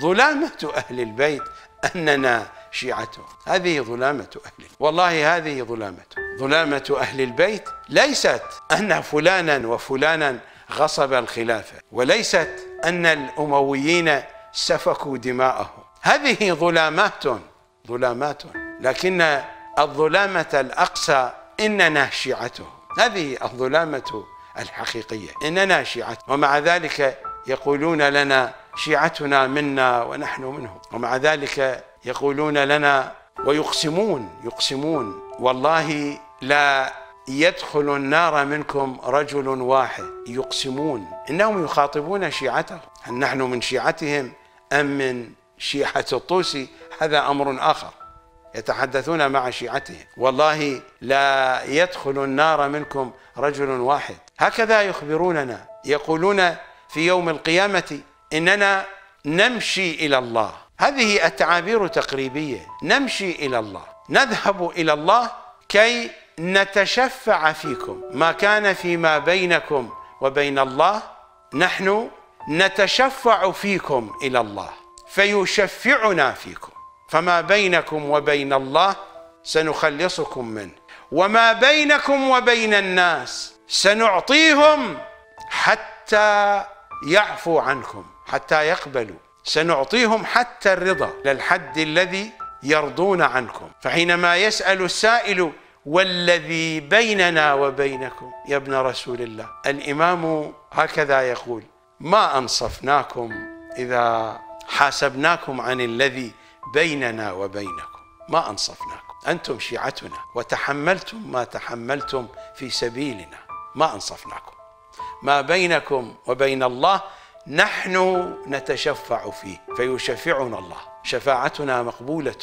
ظلامة أهل البيت أننا شيعته هذه ظلامة أهل والله هذه ظلامته ظلامة أهل البيت ليست أن فلانا وفلانا غصب الخلافة وليست أن الأمويين سفكوا دماءه هذه ظلامات ظلامات لكن الظلامة الأقصى إننا شيعته هذه الظلامة الحقيقية إننا شيعته ومع ذلك يقولون لنا شيعتنا منا ونحن منهم ومع ذلك يقولون لنا ويقسمون يقسمون والله لا يدخل النار منكم رجل واحد يقسمون انهم يخاطبون شيعتهم هل نحن من شيعتهم ام من شيعه الطوسي هذا امر اخر يتحدثون مع شيعتهم والله لا يدخل النار منكم رجل واحد هكذا يخبروننا يقولون في يوم القيامه اننا نمشي الى الله هذه التعابير تقريبيه نمشي الى الله نذهب الى الله كي نتشفع فيكم ما كان فيما بينكم وبين الله نحن نتشفع فيكم الى الله فيشفعنا فيكم فما بينكم وبين الله سنخلصكم منه وما بينكم وبين الناس سنعطيهم حتى يعفو عنكم حتى يقبلوا سنعطيهم حتى الرضا للحد الذي يرضون عنكم فحينما يسأل السائل والذي بيننا وبينكم يا ابن رسول الله الإمام هكذا يقول ما أنصفناكم إذا حاسبناكم عن الذي بيننا وبينكم ما أنصفناكم أنتم شيعتنا وتحملتم ما تحملتم في سبيلنا ما أنصفناكم ما بينكم وبين الله نحن نتشفع فيه فيشفعنا الله شفاعتنا مقبولة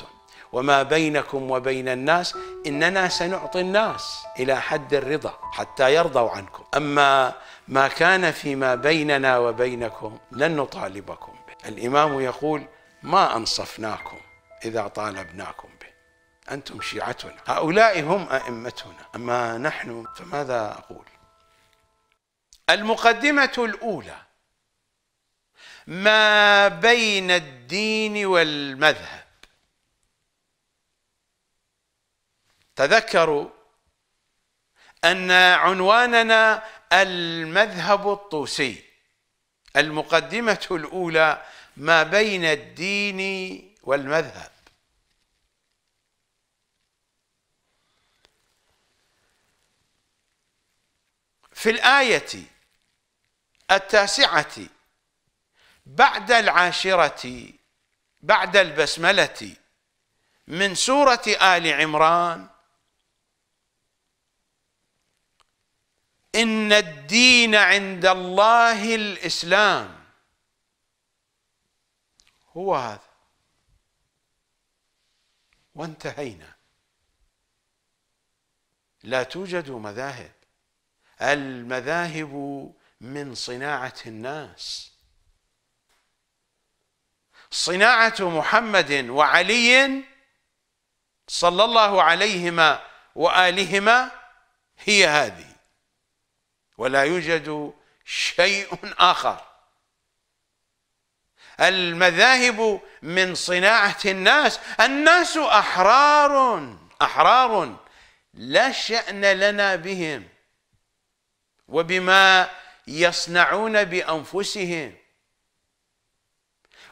وما بينكم وبين الناس إننا سنعطي الناس إلى حد الرضا حتى يرضوا عنكم أما ما كان فيما بيننا وبينكم لن نطالبكم به الإمام يقول ما أنصفناكم إذا طالبناكم به أنتم شيعتنا هؤلاء هم أئمتنا أما نحن فماذا أقول المقدمة الأولى ما بين الدين والمذهب تذكروا أن عنواننا المذهب الطوسي المقدمة الأولى ما بين الدين والمذهب في الآية التاسعة بعد العاشرة بعد البسملة من سورة آل عمران إن الدين عند الله الإسلام هو هذا وانتهينا لا توجد مذاهب المذاهب من صناعة الناس صناعة محمد وعلي صلى الله عليهما وآلهما هي هذه ولا يوجد شيء آخر المذاهب من صناعة الناس الناس أحرار أحرار لا شأن لنا بهم وبما يصنعون بأنفسهم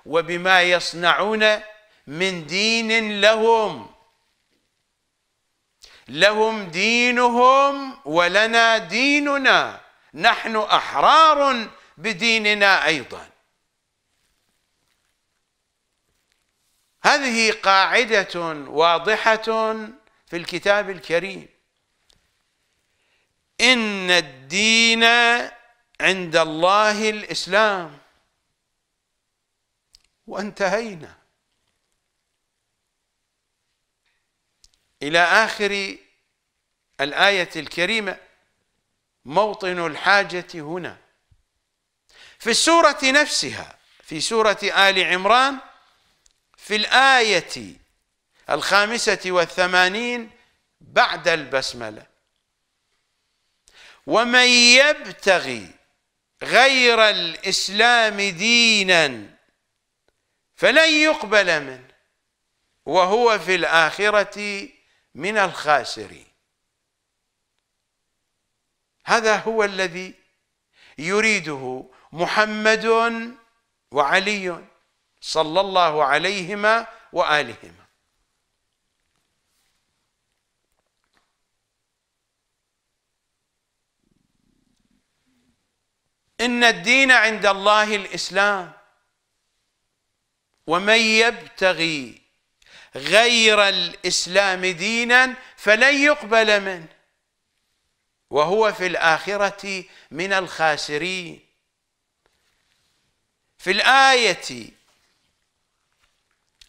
وبما يصنعون من دين لهم لهم دينهم ولنا ديننا نحن احرار بديننا ايضا هذه قاعده واضحه في الكتاب الكريم ان الدين عند الله الاسلام وانتهينا الى اخر الايه الكريمه موطن الحاجه هنا في السوره نفسها في سوره ال عمران في الايه الخامسه والثمانين بعد البسمله ومن يبتغي غير الاسلام دينا فلن يقبل منه وهو في الآخرة من الخاسرين هذا هو الذي يريده محمد وعلي صلى الله عليهما وآلهما إن الدين عند الله الإسلام ومن يبتغي غير الإسلام دينا فلن يقبل منه وهو في الآخرة من الخاسرين في الآية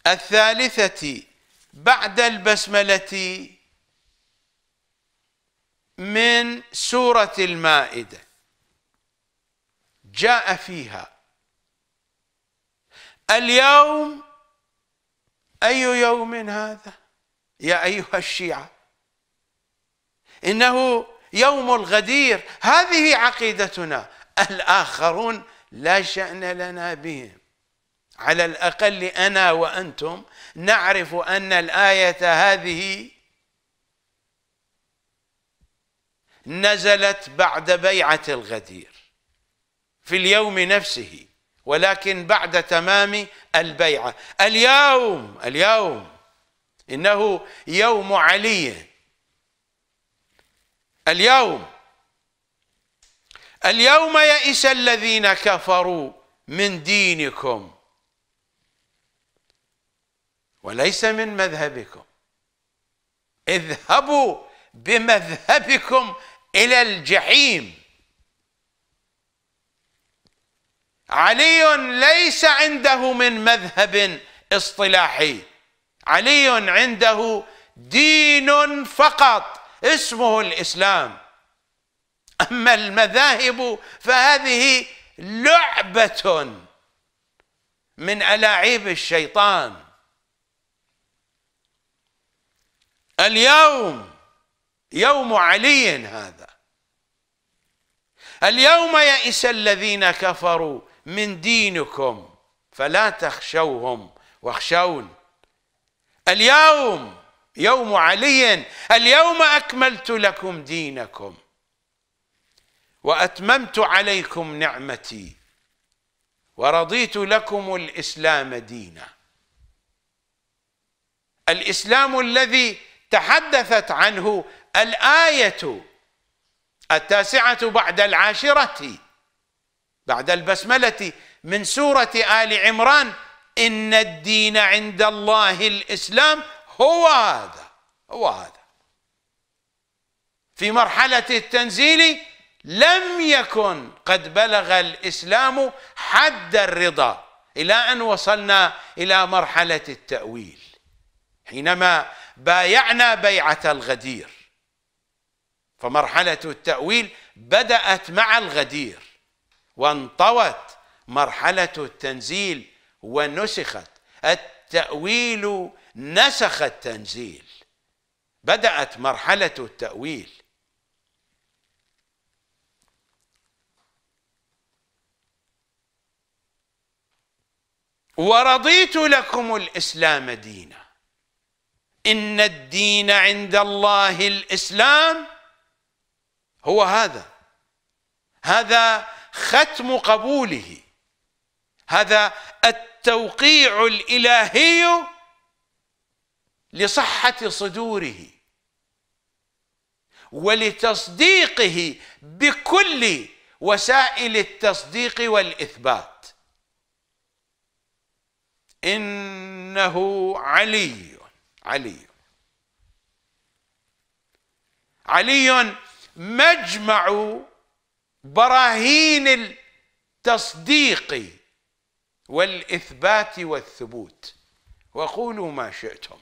الثالثة بعد البسملة من سورة المائدة جاء فيها اليوم أي يوم هذا يا أيها الشيعة إنه يوم الغدير هذه عقيدتنا الآخرون لا شأن لنا بهم على الأقل أنا وأنتم نعرف أن الآية هذه نزلت بعد بيعة الغدير في اليوم نفسه ولكن بعد تمام البيعة اليوم اليوم إنه يوم علي اليوم اليوم يئس الذين كفروا من دينكم وليس من مذهبكم اذهبوا بمذهبكم إلى الجحيم علي ليس عنده من مذهب اصطلاحي علي عنده دين فقط اسمه الاسلام اما المذاهب فهذه لعبه من الاعيب الشيطان اليوم يوم علي هذا اليوم يئس الذين كفروا من دينكم فلا تخشوهم واخشون اليوم يوم علي اليوم أكملت لكم دينكم وأتممت عليكم نعمتي ورضيت لكم الإسلام دينا الإسلام الذي تحدثت عنه الآية التاسعة بعد العاشرة بعد البسملة من سورة آل عمران إن الدين عند الله الإسلام هو هذا هو هذا في مرحلة التنزيل لم يكن قد بلغ الإسلام حد الرضا إلى أن وصلنا إلى مرحلة التأويل حينما بايعنا بيعة الغدير فمرحلة التأويل بدأت مع الغدير وانطوت مرحلة التنزيل ونسخت التأويل نسخ التنزيل بدأت مرحلة التأويل ورضيت لكم الإسلام دينا إن الدين عند الله الإسلام هو هذا هذا ختم قبوله هذا التوقيع الالهي لصحه صدوره ولتصديقه بكل وسائل التصديق والاثبات انه علي علي علي مجمع براهين التصديق والإثبات والثبوت وقولوا ما شئتم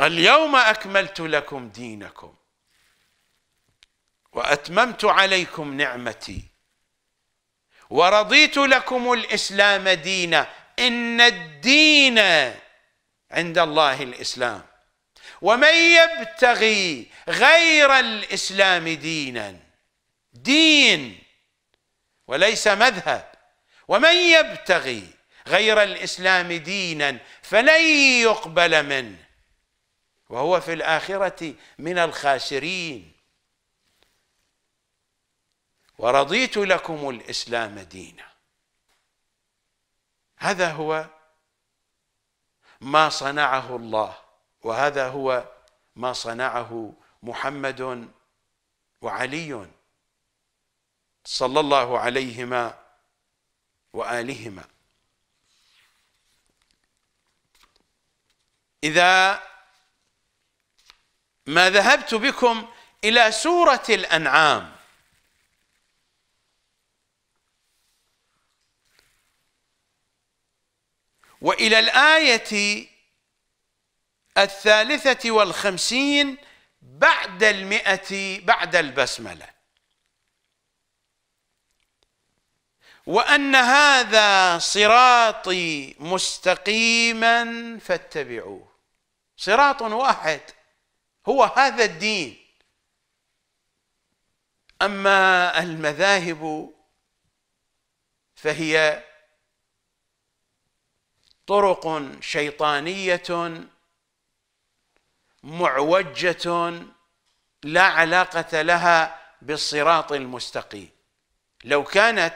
اليوم أكملت لكم دينكم وأتممت عليكم نعمتي ورضيت لكم الإسلام دينا إن الدين عند الله الإسلام ومن يبتغي غير الاسلام دينا دين وليس مذهب ومن يبتغي غير الاسلام دينا فلن يقبل منه وهو في الاخره من الخاسرين ورضيت لكم الاسلام دينا هذا هو ما صنعه الله وهذا هو ما صنعه محمد وعلي صلى الله عليهما وآلهما إذا ما ذهبت بكم إلى سورة الأنعام وإلى الآية الثالثة والخمسين بعد المئة بعد البسملة وأن هذا صراطي مستقيما فاتبعوه صراط واحد هو هذا الدين أما المذاهب فهي طرق شيطانية معوجة لا علاقة لها بالصراط المستقيم لو كانت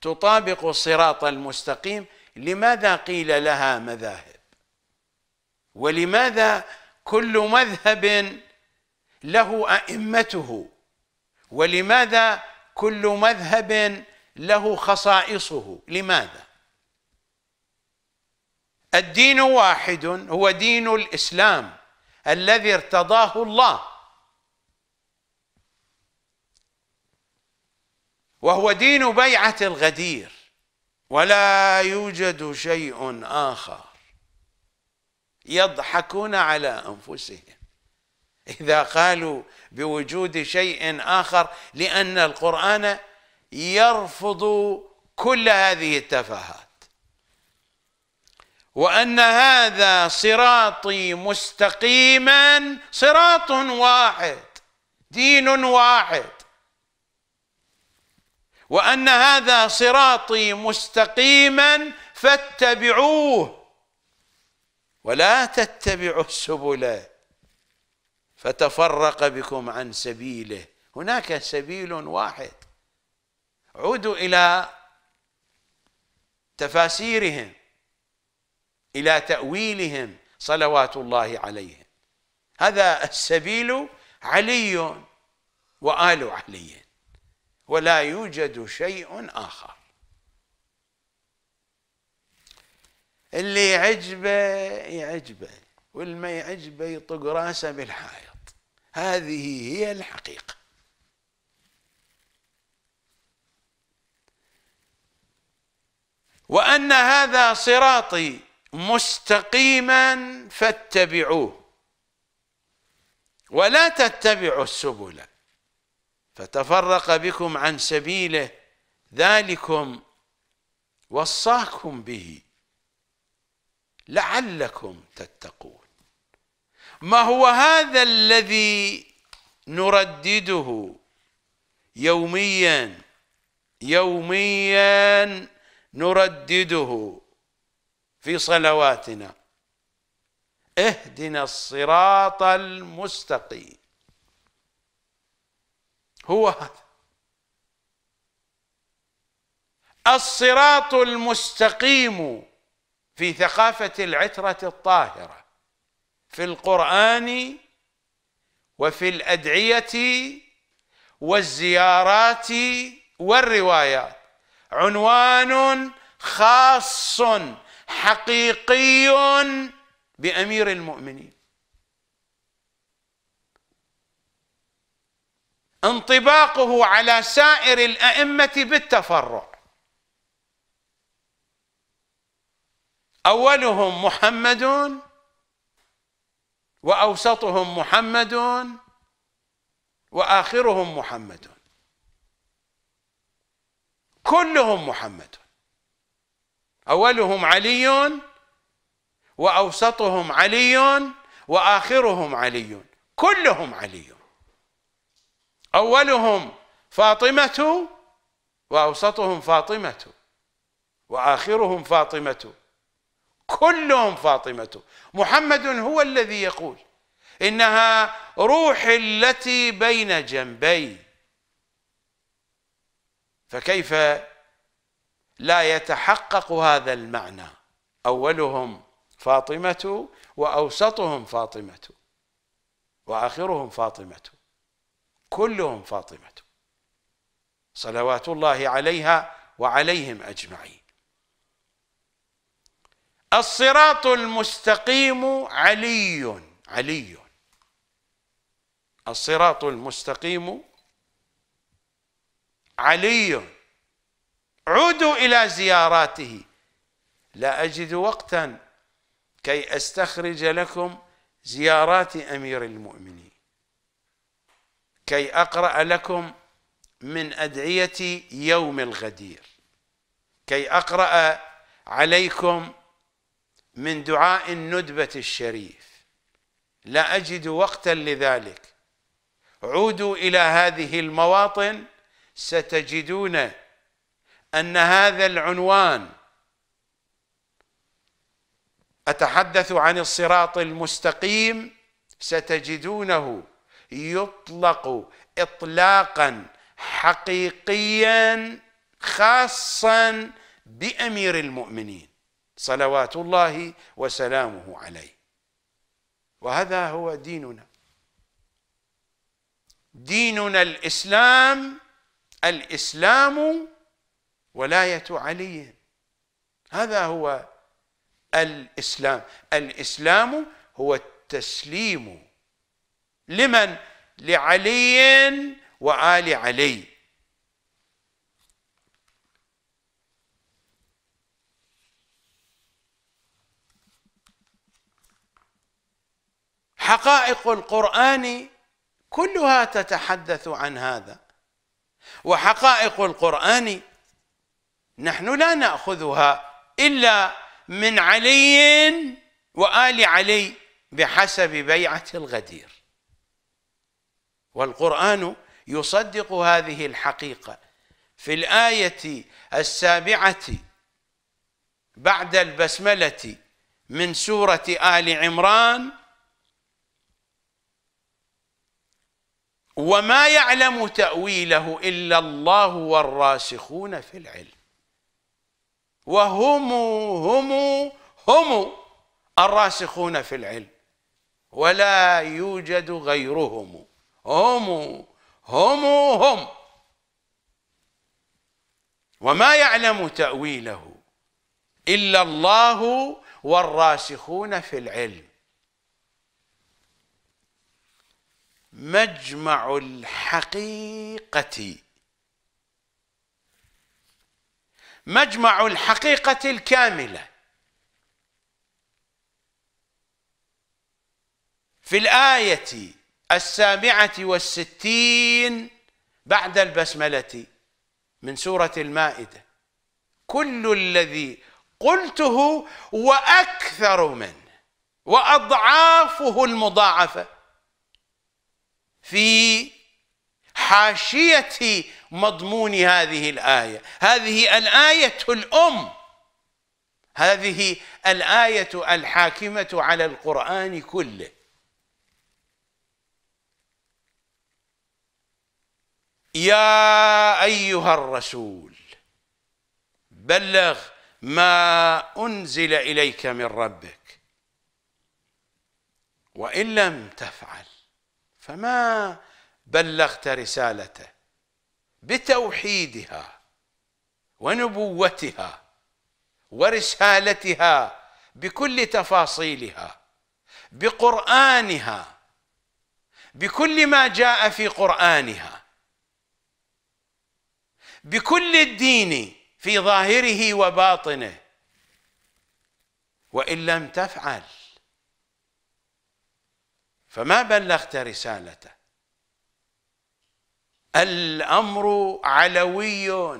تطابق الصراط المستقيم لماذا قيل لها مذاهب ولماذا كل مذهب له أئمته ولماذا كل مذهب له خصائصه لماذا الدين واحد هو دين الإسلام الذي ارتضاه الله وهو دين بيعة الغدير ولا يوجد شيء آخر يضحكون على أنفسهم إذا قالوا بوجود شيء آخر لأن القرآن يرفض كل هذه التفاهات وان هذا صراطي مستقيما صراط واحد دين واحد وان هذا صراطي مستقيما فاتبعوه ولا تتبعوا السبل فتفرق بكم عن سبيله هناك سبيل واحد عودوا الى تفاسيرهم إلى تأويلهم صلوات الله عليهم هذا السبيل علي وآل علي ولا يوجد شيء آخر اللي يعجبه يعجبه والما يعجبه يطق راسه بالحائط هذه هي الحقيقة وأن هذا صراطي مستقيما فاتبعوه ولا تتبعوا السبل فتفرق بكم عن سبيله ذلكم وصاكم به لعلكم تتقون ما هو هذا الذي نردده يوميا يوميا نردده في صلواتنا اهدنا الصراط المستقيم هو هذا الصراط المستقيم في ثقافة العترة الطاهرة في القرآن وفي الأدعية والزيارات والروايات عنوان خاص حقيقي بامير المؤمنين انطباقه على سائر الائمه بالتفرع اولهم محمد واوسطهم محمد واخرهم محمد كلهم محمد اولهم علي واوسطهم علي واخرهم علي كلهم علي اولهم فاطمه واوسطهم فاطمه واخرهم فاطمه كلهم فاطمه محمد هو الذي يقول انها روح التي بين جنبي فكيف لا يتحقق هذا المعنى أولهم فاطمة وأوسطهم فاطمة وآخرهم فاطمة كلهم فاطمة صلوات الله عليها وعليهم أجمعين الصراط المستقيم علي علي الصراط المستقيم علي عودوا إلى زياراته لا أجد وقتا كي أستخرج لكم زيارات أمير المؤمنين كي أقرأ لكم من أدعية يوم الغدير كي أقرأ عليكم من دعاء الندبة الشريف لا أجد وقتا لذلك عودوا إلى هذه المواطن ستجدون أن هذا العنوان أتحدث عن الصراط المستقيم ستجدونه يطلق إطلاقا حقيقيا خاصا بأمير المؤمنين صلوات الله وسلامه عليه وهذا هو ديننا ديننا الإسلام الإسلام ولاية علي هذا هو الإسلام الإسلام هو التسليم لمن لعلي وآل علي حقائق القرآن كلها تتحدث عن هذا وحقائق القرآن نحن لا ناخذها الا من علي وال علي بحسب بيعه الغدير والقران يصدق هذه الحقيقه في الايه السابعه بعد البسمله من سوره ال عمران وما يعلم تاويله الا الله والراسخون في العلم وهم هم هم الراسخون في العلم ولا يوجد غيرهم هم هم هم وما يعلم تأويله إلا الله والراسخون في العلم مجمع الحقيقه مجمع الحقيقة الكاملة في الآية السابعة والستين بعد البسملة من سورة المائدة كل الذي قلته وأكثر منه وأضعافه المضاعفة في حاشية مضمون هذه الآية هذه الآية الأم هذه الآية الحاكمة على القرآن كله يا أيها الرسول بلغ ما أنزل إليك من ربك وإن لم تفعل فما بلغت رسالته بتوحيدها ونبوتها ورسالتها بكل تفاصيلها بقرانها بكل ما جاء في قرانها بكل الدين في ظاهره وباطنه وان لم تفعل فما بلغت رسالته الامر علوي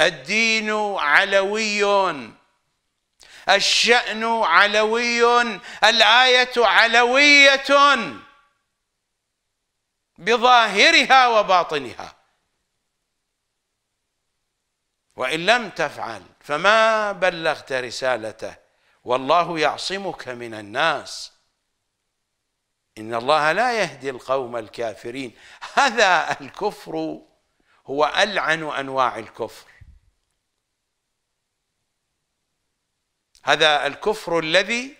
الدين علوي الشان علوي الايه علويه بظاهرها وباطنها وان لم تفعل فما بلغت رسالته والله يعصمك من الناس إن الله لا يهدي القوم الكافرين هذا الكفر هو ألعن أنواع الكفر هذا الكفر الذي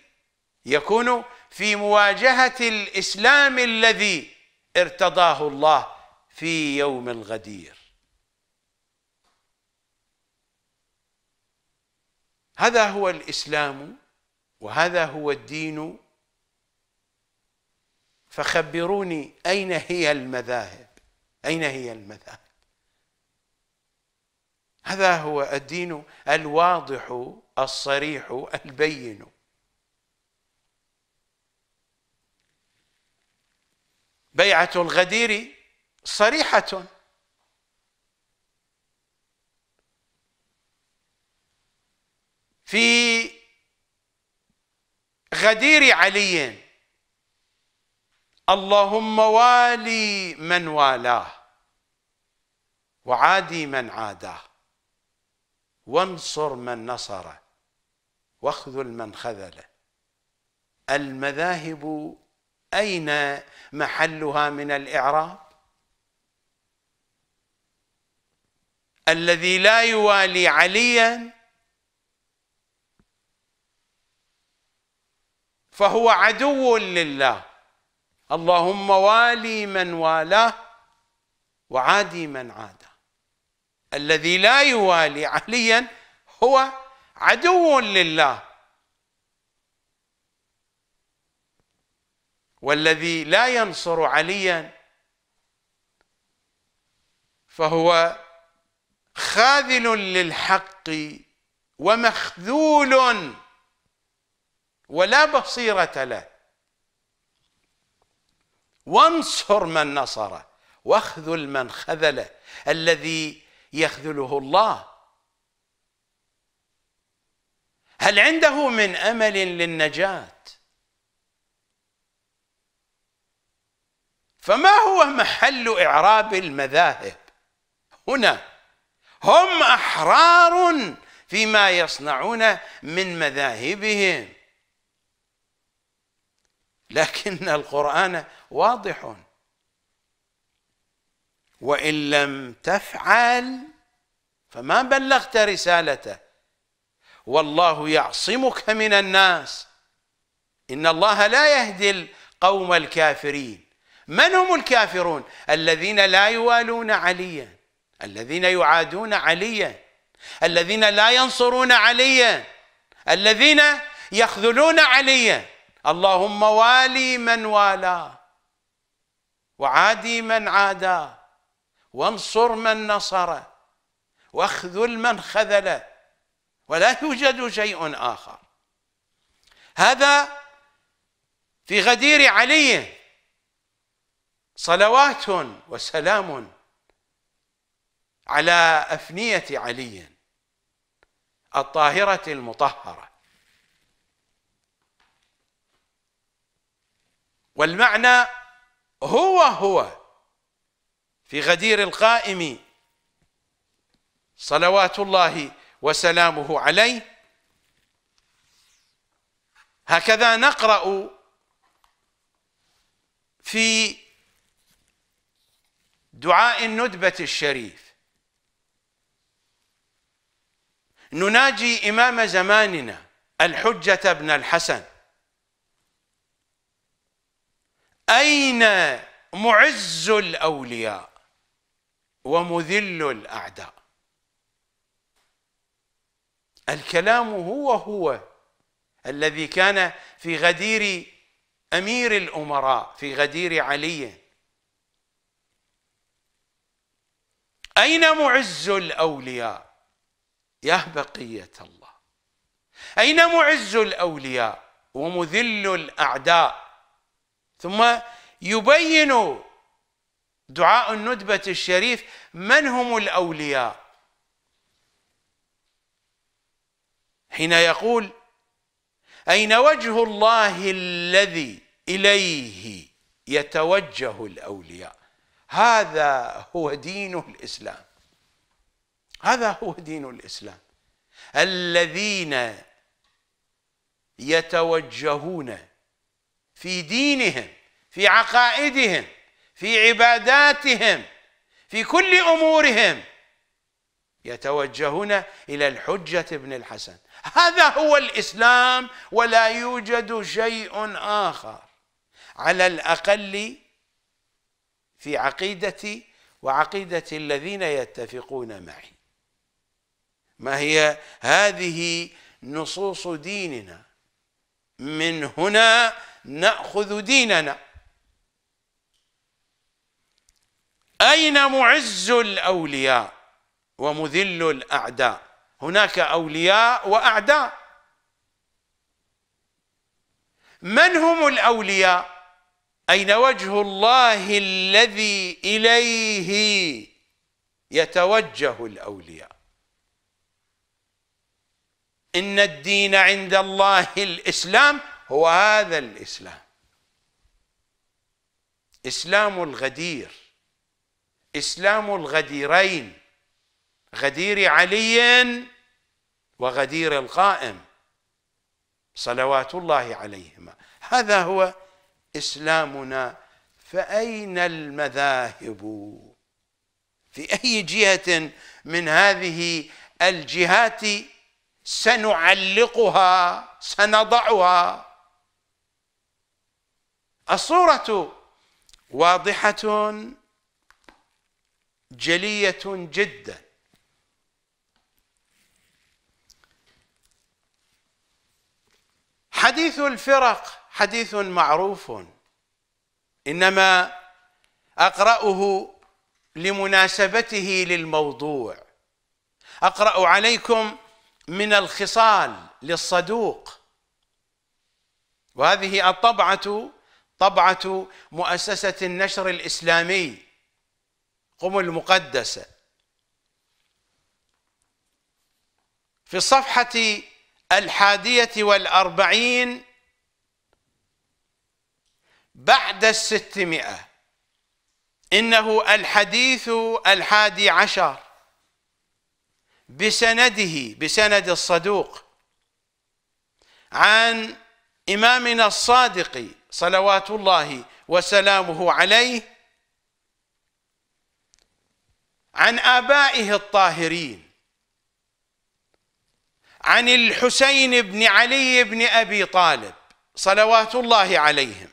يكون في مواجهة الإسلام الذي ارتضاه الله في يوم الغدير هذا هو الإسلام وهذا هو الدين فخبروني أين هي المذاهب أين هي المذاهب هذا هو الدين الواضح الصريح البين بيعة الغدير صريحة في غدير علي اللهم والي من والاه وعادي من عاداه وانصر من نصره واخذل من خذله المذاهب أين محلها من الإعراب الذي لا يوالي عليا فهو عدو لله اللهم والي من والاه وعادي من عاداه الذي لا يوالي عليا هو عدو لله والذي لا ينصر عليا فهو خاذل للحق ومخذول ولا بصيرة له وانصر من نصره واخذل من خذله الذي يخذله الله هل عنده من امل للنجاه فما هو محل اعراب المذاهب هنا هم احرار فيما يصنعون من مذاهبهم لكن القران واضح وان لم تفعل فما بلغت رسالته والله يعصمك من الناس ان الله لا يهدي القوم الكافرين من هم الكافرون الذين لا يوالون عليا الذين يعادون عليا الذين لا ينصرون عليا الذين يخذلون عليا اللهم والي من والاه وعادي من عادى وانصر من نصره واخذل من خذله ولا يوجد شيء آخر هذا في غدير علي صلوات وسلام على أفنية علي الطاهرة المطهرة والمعنى هو هو في غدير القائم صلوات الله وسلامه عليه هكذا نقرأ في دعاء الندبة الشريف نناجي إمام زماننا الحجة بن الحسن أين معز الأولياء ومذل الأعداء الكلام هو هو الذي كان في غدير أمير الأمراء في غدير علي أين معز الأولياء يا بقية الله أين معز الأولياء ومذل الأعداء ثم يبين دعاء الندبة الشريف من هم الأولياء حين يقول أين وجه الله الذي إليه يتوجه الأولياء هذا هو دين الإسلام هذا هو دين الإسلام الذين يتوجهون في دينهم في عقائدهم في عباداتهم في كل امورهم يتوجهون الى الحجه ابن الحسن هذا هو الاسلام ولا يوجد شيء اخر على الاقل في عقيدتي وعقيده الذين يتفقون معي ما هي هذه نصوص ديننا من هنا نأخذ ديننا أين معز الأولياء ومذل الأعداء هناك أولياء وأعداء من هم الأولياء أين وجه الله الذي إليه يتوجه الأولياء إن الدين عند الله الإسلام هو هذا الاسلام اسلام الغدير اسلام الغديرين غدير علي وغدير القائم صلوات الله عليهما هذا هو اسلامنا فاين المذاهب في اي جهه من هذه الجهات سنعلقها سنضعها الصورة واضحة جلية جدا حديث الفرق حديث معروف إنما أقرأه لمناسبته للموضوع أقرأ عليكم من الخصال للصدوق وهذه الطبعة طبعة مؤسسة النشر الإسلامي قم المقدسة في الصفحة الحادية والأربعين بعد الستمائة إنه الحديث الحادي عشر بسنده بسند الصدوق عن إمامنا الصادق صلوات الله وسلامه عليه عن آبائه الطاهرين عن الحسين بن علي بن أبي طالب صلوات الله عليهم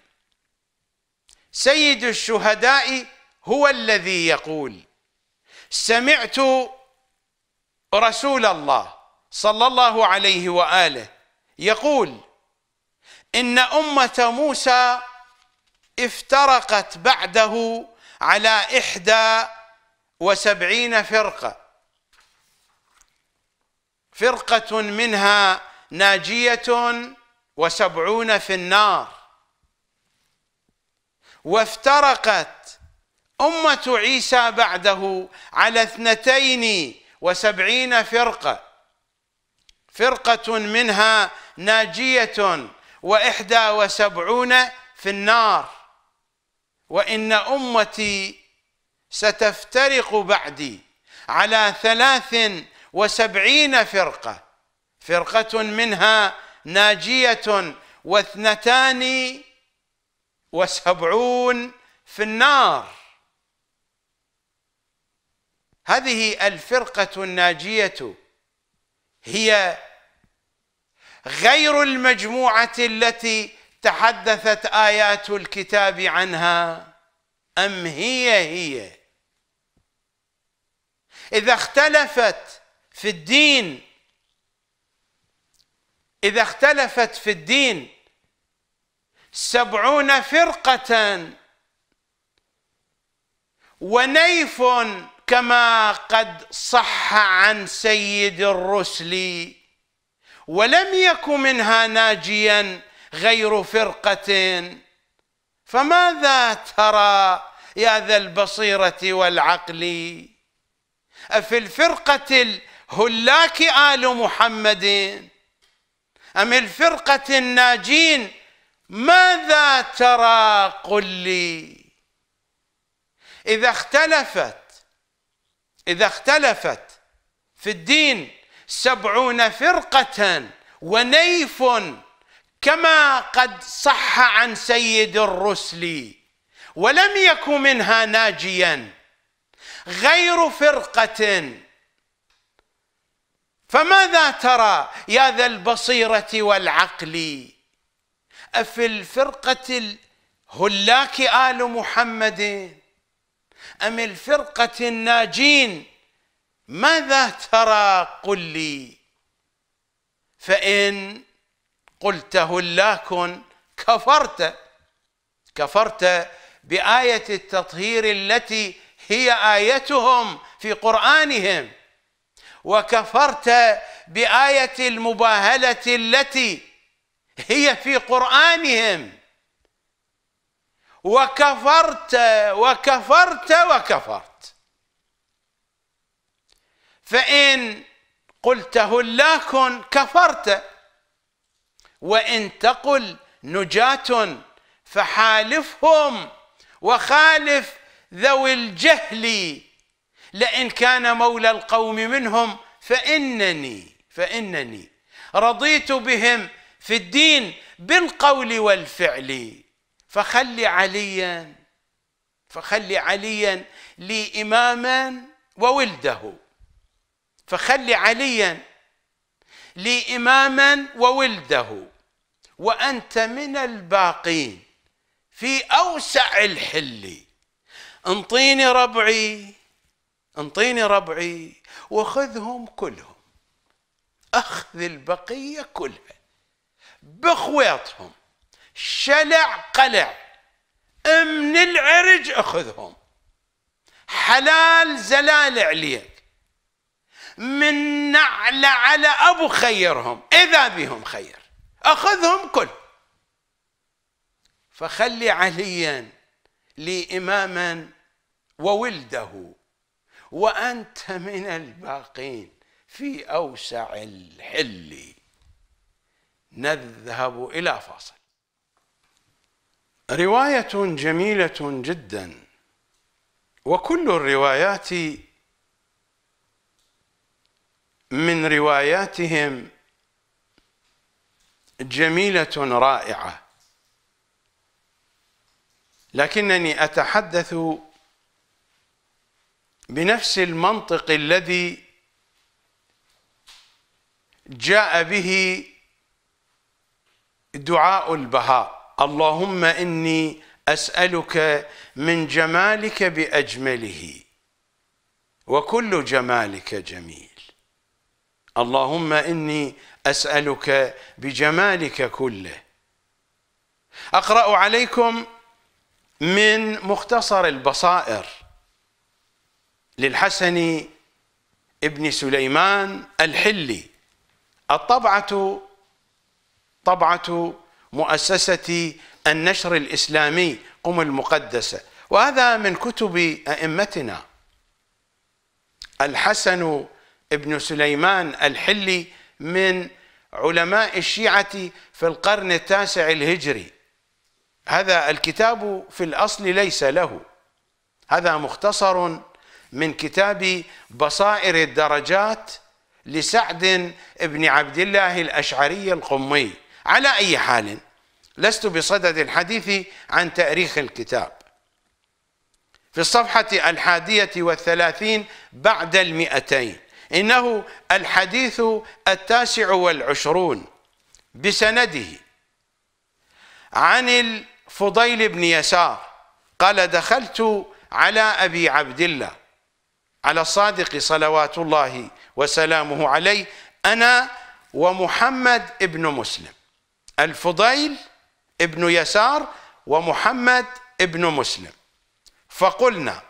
سيد الشهداء هو الذي يقول سمعت رسول الله صلى الله عليه وآله يقول إن أمة موسى افترقت بعده على إحدى وسبعين فرقة فرقة منها ناجية وسبعون في النار وافترقت أمة عيسى بعده على اثنتين وسبعين فرقة فرقة منها ناجية وإحدى وسبعون في النار وإن أمتي ستفترق بعدي على ثلاث وسبعين فرقة فرقة منها ناجية واثنتان وسبعون في النار هذه الفرقة الناجية هي غير المجموعه التي تحدثت ايات الكتاب عنها ام هي هي اذا اختلفت في الدين اذا اختلفت في الدين سبعون فرقه ونيف كما قد صح عن سيد الرسل ولم يك منها ناجيا غير فرقه فماذا ترى يا ذا البصيره والعقل افي الفرقه الهلاك ال محمد ام الفرقه الناجين ماذا ترى قل لي اذا اختلفت اذا اختلفت في الدين سبعون فرقة ونيف كما قد صح عن سيد الرسل ولم يك منها ناجيا غير فرقة فماذا ترى يا ذا البصيرة والعقل أفي الفرقة هلاك آل محمد أم الفرقة الناجين ماذا ترى قل لي فإن قلته لكن كفرت كفرت بآية التطهير التي هي آيتهم في قرآنهم وكفرت بآية المباهلة التي هي في قرآنهم وكفرت وكفرت وكفرت فإن قلت هلاك كفرت وإن تقل نجاة فحالفهم وخالف ذوي الجهل لئن كان مولى القوم منهم فإنني فإنني رضيت بهم في الدين بالقول والفعل فخلي عليا فخلي عليا لي إماما وولده فخلي عليا لي إماما وولده وأنت من الباقين في أوسع الحل انطيني ربعي انطيني ربعي وخذهم كلهم أخذ البقية كلها بخويطهم شلع قلع من العرج أخذهم حلال زلال عليهم من نعل على أبو خيرهم إذا بهم خير أخذهم كل فخلي عليا لي إماما وولده وأنت من الباقين في أوسع الحل نذهب إلى فاصل رواية جميلة جدا وكل الروايات من رواياتهم جميلة رائعة لكنني أتحدث بنفس المنطق الذي جاء به دعاء البهاء اللهم إني أسألك من جمالك بأجمله وكل جمالك جميل اللهم إني أسألك بجمالك كله أقرأ عليكم من مختصر البصائر للحسن ابن سليمان الحلي الطبعة طبعة مؤسسة النشر الإسلامي قم المقدسة وهذا من كتب أئمتنا الحسن ابن سليمان الحلي من علماء الشيعة في القرن التاسع الهجري هذا الكتاب في الأصل ليس له هذا مختصر من كتاب بصائر الدرجات لسعد بن عبد الله الأشعري القمي على أي حال لست بصدد الحديث عن تأريخ الكتاب في الصفحة الحادية والثلاثين بعد المئتين إنه الحديث التاسع والعشرون بسنده عن الفضيل بن يسار قال دخلت على أبي عبد الله على الصادق صلوات الله وسلامه عليه أنا ومحمد ابن مسلم الفضيل ابن يسار ومحمد ابن مسلم فقلنا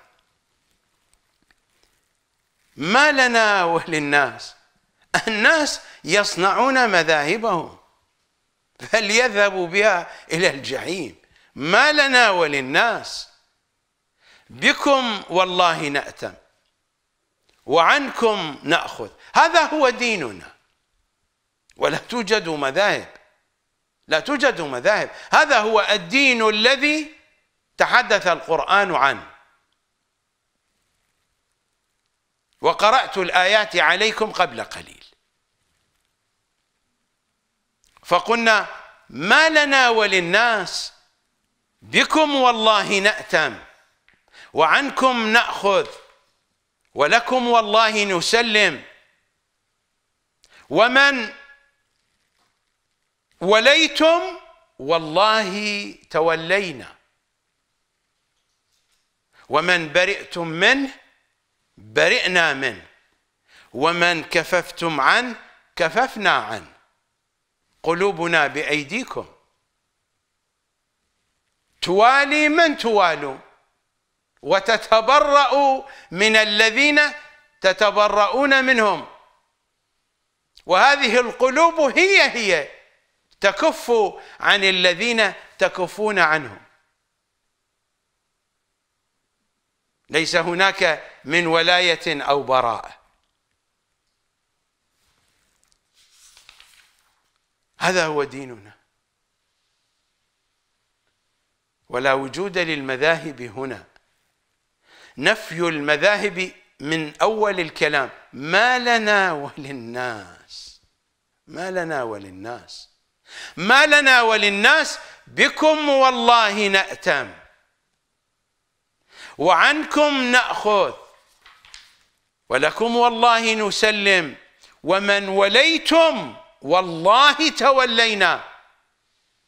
ما لنا وللناس الناس يصنعون مذاهبهم فليذهبوا بها إلى الجحيم ما لنا وللناس بكم والله نأتم وعنكم نأخذ هذا هو ديننا ولا توجد مذاهب لا توجد مذاهب هذا هو الدين الذي تحدث القرآن عنه وقرأت الآيات عليكم قبل قليل فقلنا ما لنا وللناس بكم والله نأتم وعنكم نأخذ ولكم والله نسلم ومن وليتم والله تولينا ومن برئتم منه برئنا منه ومن كففتم عنه كففنا عنه قلوبنا بأيديكم توالي من توالوا وتتبرأوا من الذين تتبرؤون منهم وهذه القلوب هي هي تكف عن الذين تكفون عنهم ليس هناك من ولاية أو براءة هذا هو ديننا ولا وجود للمذاهب هنا نفي المذاهب من أول الكلام ما لنا وللناس ما لنا وللناس ما لنا وللناس بكم والله نأتم وعنكم ناخذ ولكم والله نسلم ومن وليتم والله تولينا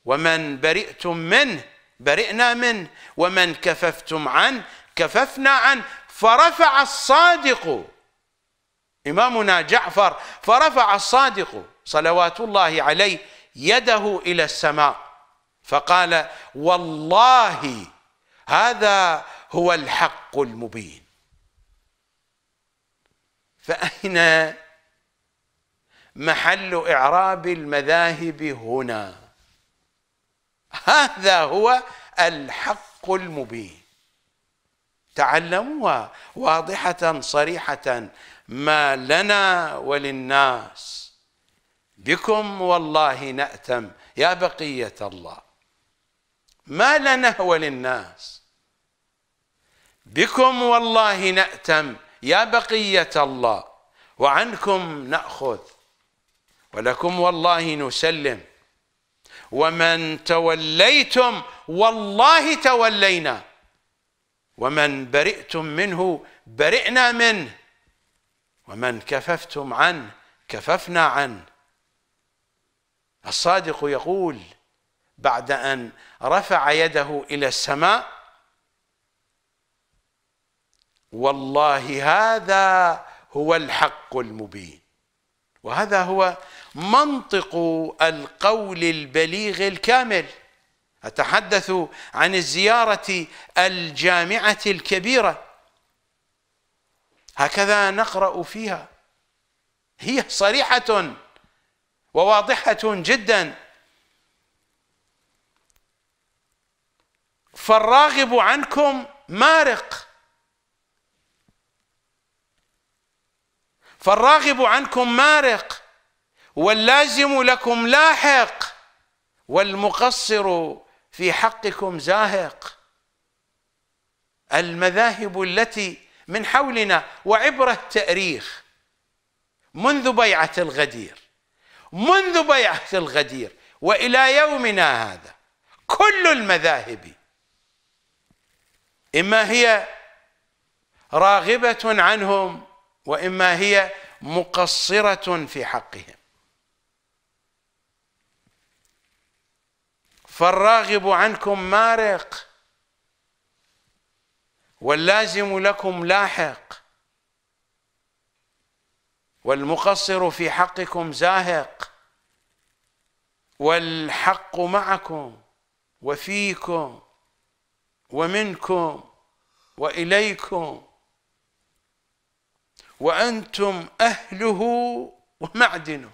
ومن برئتم منه برئنا منه ومن كففتم عنه كففنا عنه فرفع الصادق إمامنا جعفر فرفع الصادق صلوات الله عليه يده إلى السماء فقال والله هذا هو الحق المبين فأين محل إعراب المذاهب هنا هذا هو الحق المبين تعلموها واضحة صريحة ما لنا وللناس بكم والله نأتم يا بقية الله ما لنا وللناس بكم والله نأتم يا بقية الله وعنكم نأخذ ولكم والله نسلم ومن توليتم والله تولينا ومن برئتم منه برئنا منه ومن كففتم عنه كففنا عنه الصادق يقول بعد أن رفع يده إلى السماء والله هذا هو الحق المبين وهذا هو منطق القول البليغ الكامل أتحدث عن الزيارة الجامعة الكبيرة هكذا نقرأ فيها هي صريحة وواضحة جدا فالراغب عنكم مارق فالراغب عنكم مارق واللازم لكم لاحق والمقصر في حقكم زاهق المذاهب التي من حولنا وعبرة التأريخ منذ بيعة الغدير منذ بيعة الغدير وإلى يومنا هذا كل المذاهب إما هي راغبة عنهم واما هي مقصره في حقهم فالراغب عنكم مارق واللازم لكم لاحق والمقصر في حقكم زاهق والحق معكم وفيكم ومنكم واليكم وأنتم أهله ومعدنه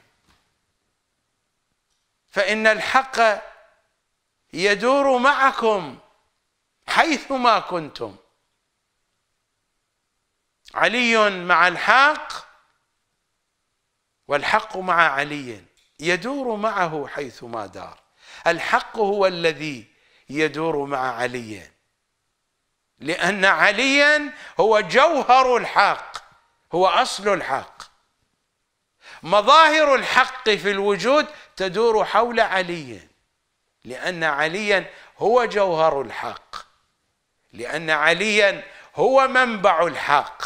فإن الحق يدور معكم حيثما كنتم علي مع الحق والحق مع علي يدور معه حيثما دار الحق هو الذي يدور مع علي لأن عليا هو جوهر الحق هو اصل الحق مظاهر الحق في الوجود تدور حول علي لان عليا هو جوهر الحق لان عليا هو منبع الحق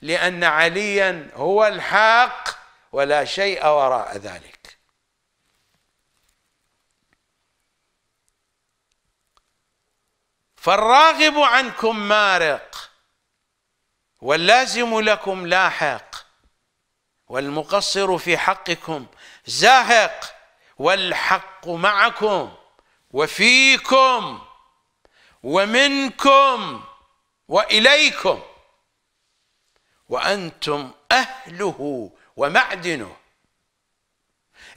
لان عليا هو الحق ولا شيء وراء ذلك فالراغب عنكم مارق واللازم لكم لاحق والمقصر في حقكم زاهق والحق معكم وفيكم ومنكم واليكم وانتم اهله ومعدنه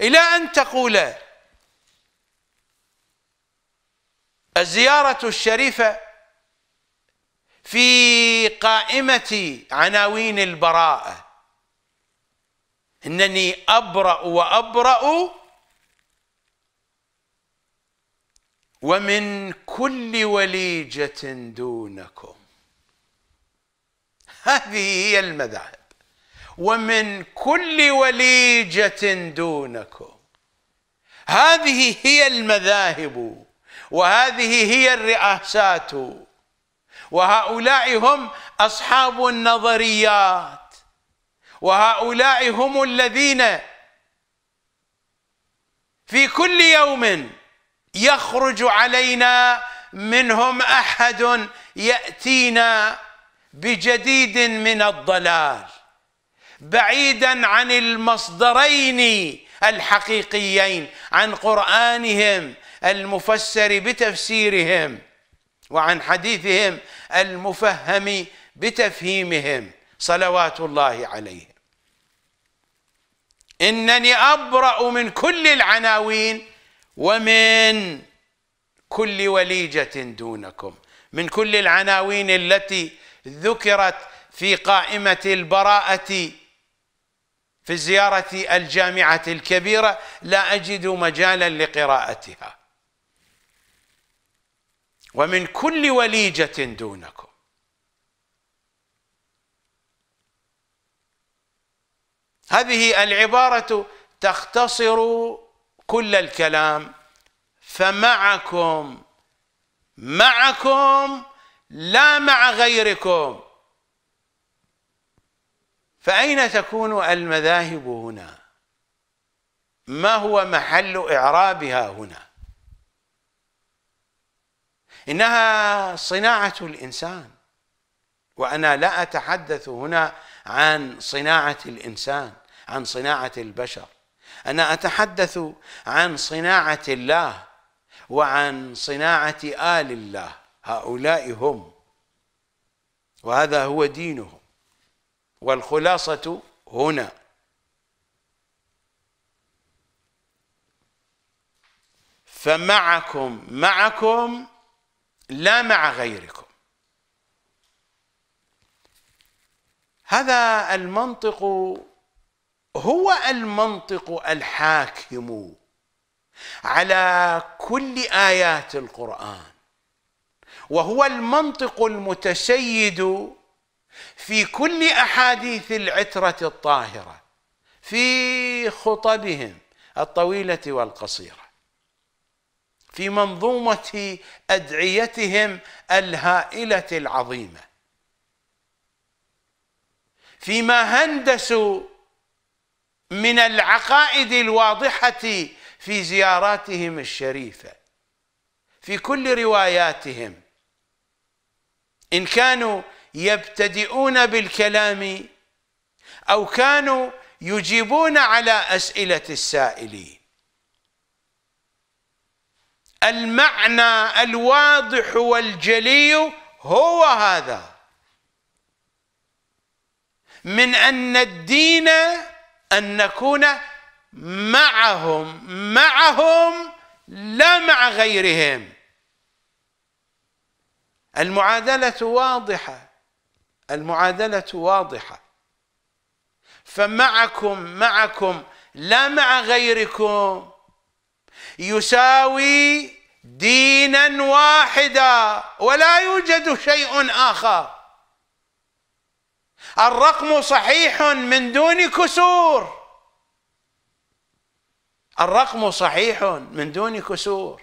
الى ان تقول الزياره الشريفه في قائمة عناوين البراءة إنني أبرأ وأبرأ ومن كل وليجة دونكم هذه هي المذاهب ومن كل وليجة دونكم هذه هي المذاهب وهذه هي الرئاسات وهؤلاء هم أصحاب النظريات وهؤلاء هم الذين في كل يوم يخرج علينا منهم أحد يأتينا بجديد من الضلال بعيدا عن المصدرين الحقيقيين عن قرآنهم المفسر بتفسيرهم وعن حديثهم المفهم بتفهيمهم صلوات الله عليهم انني ابرا من كل العناوين ومن كل وليجه دونكم من كل العناوين التي ذكرت في قائمه البراءه في زياره الجامعه الكبيره لا اجد مجالا لقراءتها ومن كل وليجة دونكم هذه العبارة تختصر كل الكلام فمعكم معكم لا مع غيركم فأين تكون المذاهب هنا ما هو محل إعرابها هنا انها صناعه الانسان وانا لا اتحدث هنا عن صناعه الانسان عن صناعه البشر انا اتحدث عن صناعه الله وعن صناعه ال الله هؤلاء هم وهذا هو دينهم والخلاصه هنا فمعكم معكم لا مع غيركم هذا المنطق هو المنطق الحاكم على كل ايات القران وهو المنطق المتسيد في كل احاديث العتره الطاهره في خطبهم الطويله والقصيره في منظومه ادعيتهم الهائله العظيمه فيما هندسوا من العقائد الواضحه في زياراتهم الشريفه في كل رواياتهم ان كانوا يبتدئون بالكلام او كانوا يجيبون على اسئله السائلين المعنى الواضح والجلي هو هذا من ان الدين ان نكون معهم معهم لا مع غيرهم المعادله واضحه المعادله واضحه فمعكم معكم لا مع غيركم يساوي دينا واحدا ولا يوجد شيء آخر الرقم صحيح من دون كسور الرقم صحيح من دون كسور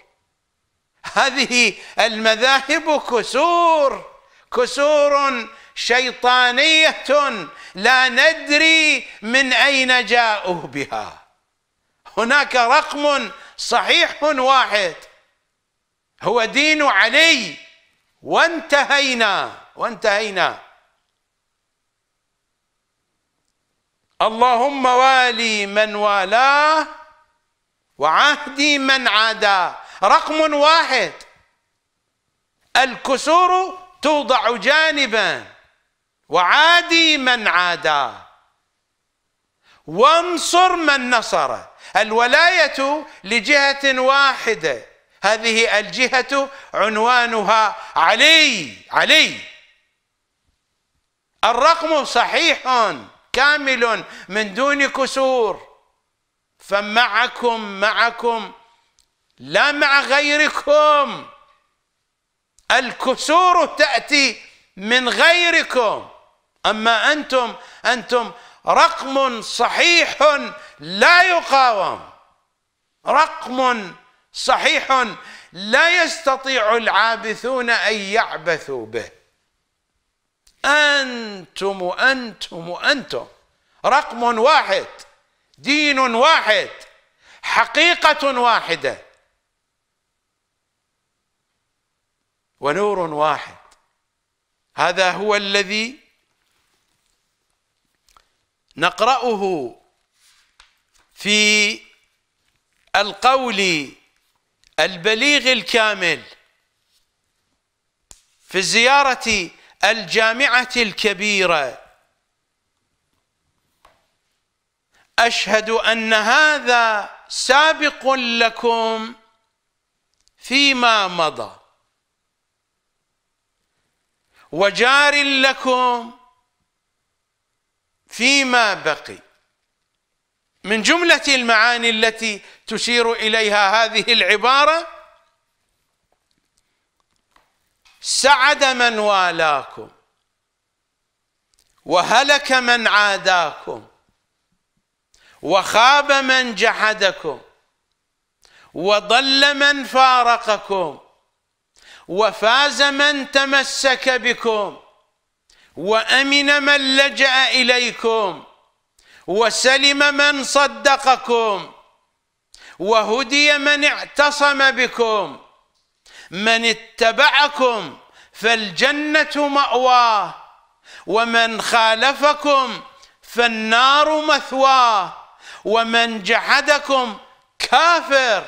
هذه المذاهب كسور كسور شيطانية لا ندري من أين جاءوا بها هناك رقم صحيح واحد هو دين علي وانتهينا وانتهينا اللهم والي من والاه وعهدي من عاداه رقم واحد الكسور توضع جانبا وعادي من عاداه وانصر من نصره الولاية لجهة واحدة هذه الجهة عنوانها علي علي الرقم صحيح كامل من دون كسور فمعكم معكم لا مع غيركم الكسور تأتي من غيركم أما أنتم أنتم رقم صحيح لا يقاوم رقم صحيح لا يستطيع العابثون ان يعبثوا به انتم انتم انتم رقم واحد دين واحد حقيقه واحده ونور واحد هذا هو الذي نقرأه في القول البليغ الكامل في الزيارة الجامعة الكبيرة أشهد أن هذا سابق لكم فيما مضى وجار لكم فيما بقي من جملة المعاني التي تشير إليها هذه العبارة سعد من والاكم وهلك من عاداكم وخاب من جحدكم وضل من فارقكم وفاز من تمسك بكم وأمن من لجأ إليكم وسلم من صدقكم وهدي من اعتصم بكم من اتبعكم فالجنة مأواه ومن خالفكم فالنار مثواه ومن جحدكم كافر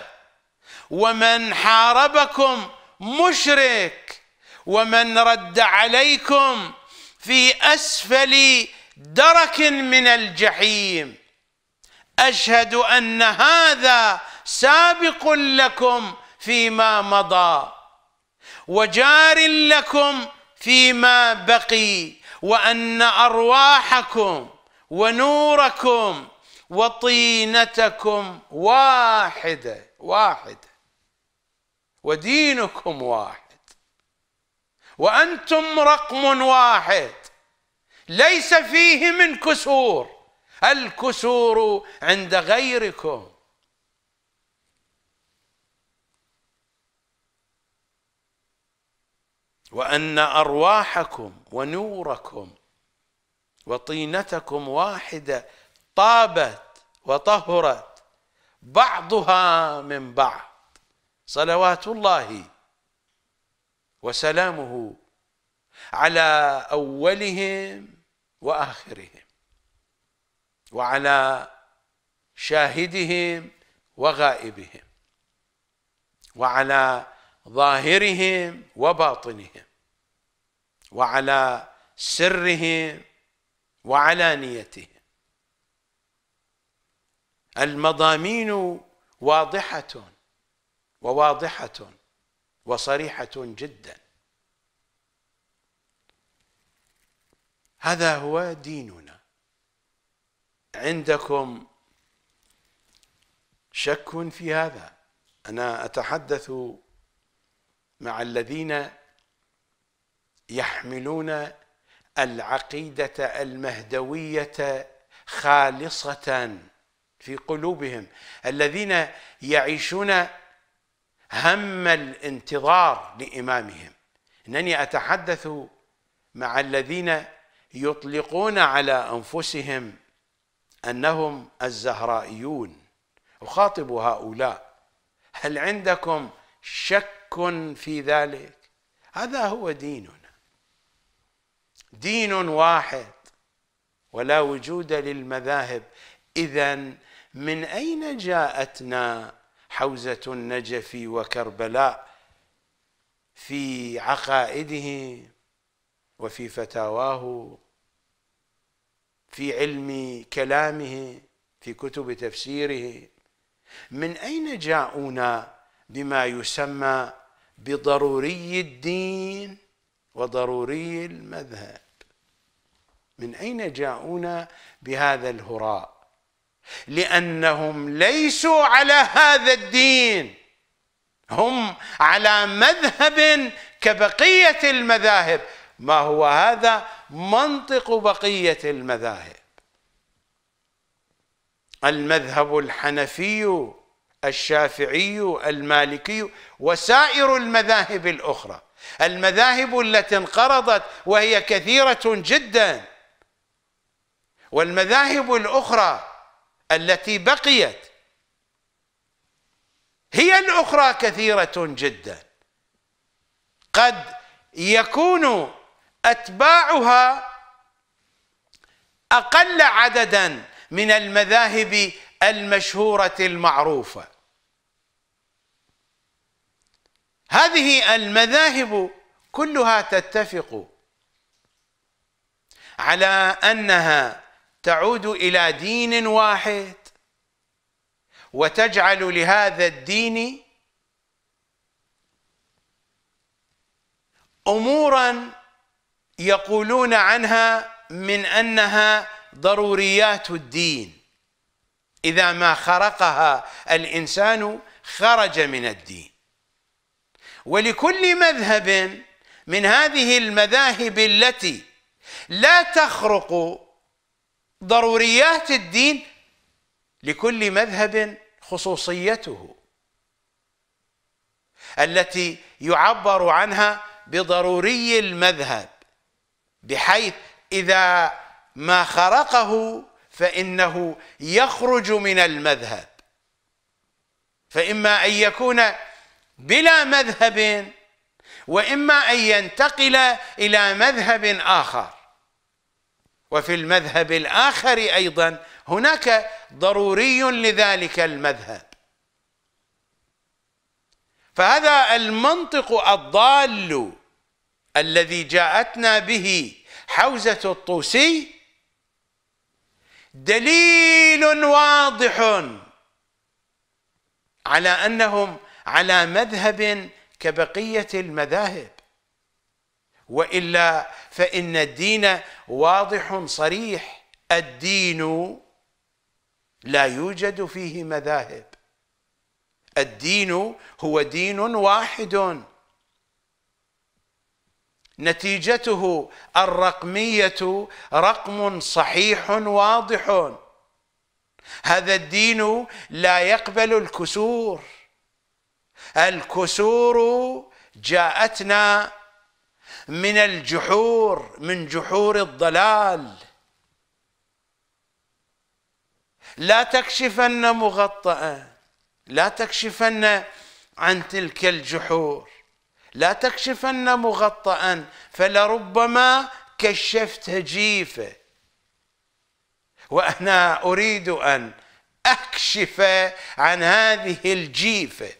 ومن حاربكم مشرك ومن رد عليكم في اسفل درك من الجحيم اشهد ان هذا سابق لكم فيما مضى وجار لكم فيما بقي وان ارواحكم ونوركم وطينتكم واحده واحده ودينكم واحد وأنتم رقم واحد ليس فيه من كسور الكسور عند غيركم وأن أرواحكم ونوركم وطينتكم واحدة طابت وطهرت بعضها من بعض صلوات الله وسلامه على اولهم واخرهم وعلى شاهدهم وغائبهم وعلى ظاهرهم وباطنهم وعلى سرهم وعلانيتهم المضامين واضحه وواضحه وصريحة جدا هذا هو ديننا عندكم شك في هذا أنا أتحدث مع الذين يحملون العقيدة المهدوية خالصة في قلوبهم الذين يعيشون هم الانتظار لإمامهم إنني أتحدث مع الذين يطلقون على أنفسهم أنهم الزهرائيون أخاطب هؤلاء هل عندكم شك في ذلك هذا هو ديننا دين واحد ولا وجود للمذاهب إذا من أين جاءتنا حوزة النجف وكربلاء في عقائده وفي فتاواه في علم كلامه في كتب تفسيره من أين جاءونا بما يسمى بضروري الدين وضروري المذهب من أين جاءونا بهذا الهراء لانهم ليسوا على هذا الدين هم على مذهب كبقيه المذاهب ما هو هذا منطق بقيه المذاهب المذهب الحنفي الشافعي المالكي وسائر المذاهب الاخرى المذاهب التي انقرضت وهي كثيره جدا والمذاهب الاخرى التي بقيت هي الأخرى كثيرة جدا قد يكون أتباعها أقل عددا من المذاهب المشهورة المعروفة هذه المذاهب كلها تتفق على أنها تعود الى دين واحد وتجعل لهذا الدين امورا يقولون عنها من انها ضروريات الدين اذا ما خرقها الانسان خرج من الدين ولكل مذهب من هذه المذاهب التي لا تخرق ضروريات الدين لكل مذهب خصوصيته التي يعبر عنها بضروري المذهب بحيث اذا ما خرقه فانه يخرج من المذهب فاما ان يكون بلا مذهب واما ان ينتقل الى مذهب اخر وفي المذهب الآخر أيضا هناك ضروري لذلك المذهب فهذا المنطق الضال الذي جاءتنا به حوزة الطوسي دليل واضح على أنهم على مذهب كبقية المذاهب وإلا فإن الدين واضح صريح الدين لا يوجد فيه مذاهب الدين هو دين واحد نتيجته الرقمية رقم صحيح واضح هذا الدين لا يقبل الكسور الكسور جاءتنا من الجحور من جحور الضلال لا تكشفن مغطأ لا تكشفن عن تلك الجحور لا تكشفن مغطأ فلربما كشفت جيفة وأنا أريد أن أكشف عن هذه الجيفة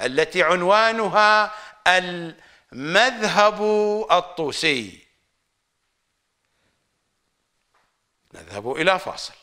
التي عنوانها الجيفة مذهب الطوسي نذهب إلى فاصل